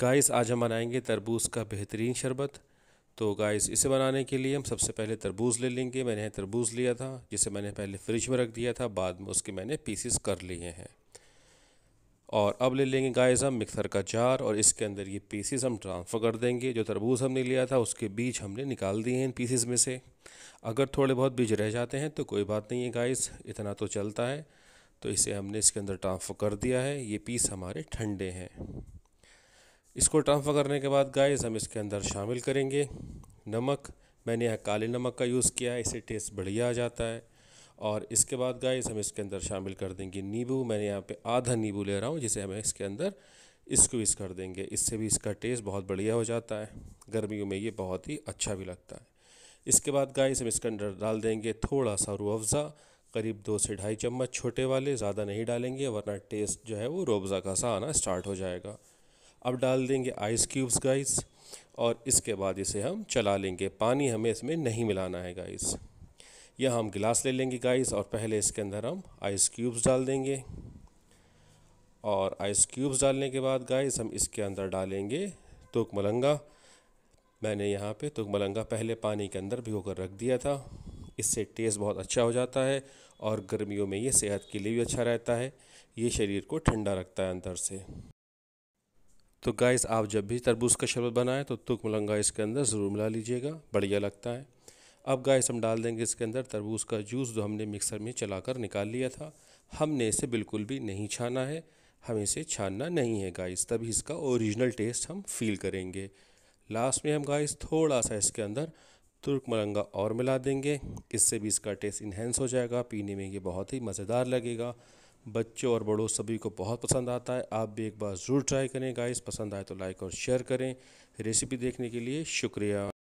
guys आज हम बनाएंगे तरबूज का बेहतरीन शरबत तो गाइस इसे बनाने के लिए हम सबसे पहले तरबूज ले लेंगे मैंने तरबूज लिया था जिसे मैंने पहले फ्रिज में रख दिया था बाद में उसके मैंने पीसेस कर लिए हैं और अब ले लेंगे गाइस हम मिक्सर का जार और इसके अंदर ये पीसेस हम ट्रांसफ़र कर देंगे जो तरबूज हमने लिया था उसके बीज हमने निकाल दिए हैं इन पीसीस में से अगर थोड़े बहुत बीज रह जाते हैं तो कोई बात नहीं है गाइस इतना तो चलता है तो इसे हमने इसके अंदर ट्रांसफ़र कर दिया है ये पीस हमारे ठंडे हैं इसको ट्रांसफ़र करने के बाद गाइस हम इसके अंदर शामिल करेंगे नमक मैंने यहाँ काले नमक का यूज़ किया है इससे टेस्ट बढ़िया आ जाता है और इसके बाद गाइस हम इसके अंदर शामिल कर देंगे नींबू मैंने यहाँ पे आधा नींबू ले रहा हूँ जिसे हमें इसके अंदर स्क्वीज़ कर देंगे इससे भी इसका टेस्ट बहुत बढ़िया हो जाता है गर्मियों में ये बहुत ही अच्छा भी लगता है इसके बाद गाइस हम इसके अंदर डाल देंगे थोड़ा सा रू करीब दो से ढाई चम्मच छोटे वाले ज़्यादा नहीं डालेंगे वरना टेस्ट जो है वो रोबज़ा का सा आना स्टार्ट हो जाएगा अब डाल देंगे आइस क्यूब्स गाइस और इसके बाद इसे हम चला लेंगे पानी हमें इसमें नहीं मिलाना है गाइस यह हम गिलास ले लेंगे गाइस और पहले इसके अंदर हम आइस क्यूब्स डाल देंगे और आइस क्यूब्स डालने के बाद गाइस हम इसके अंदर डालेंगे तुक मलंगा मैंने यहाँ पे तुक मलंगा पहले पानी के अंदर भिगो कर रख दिया था इससे टेस्ट बहुत अच्छा हो जाता है और गर्मियों में ये सेहत के लिए भी अच्छा रहता है ये शरीर को ठंडा रखता है अंदर से तो गाइस आप जब भी तरबूज का शरबत बनाएं तो तुक मलंगा इसके अंदर ज़रूर मिला लीजिएगा बढ़िया लगता है अब गाइस हम डाल देंगे इसके अंदर तरबूज का जूस जो हमने मिक्सर में चलाकर निकाल लिया था हमने इसे बिल्कुल भी नहीं छाना है हमें इसे छानना नहीं है गाइस तभी इसका ओरिजिनल टेस्ट हम फील करेंगे लास्ट में हम गाइस थोड़ा सा इसके अंदर तुर्क मलंगा और मिला देंगे इससे भी इसका टेस्ट इन्हेंस हो जाएगा पीने में ये बहुत ही मज़ेदार लगेगा बच्चों और बड़ों सभी को बहुत पसंद आता है आप भी एक बार ज़रूर ट्राई करें गाइस पसंद आए तो लाइक और शेयर करें रेसिपी देखने के लिए शुक्रिया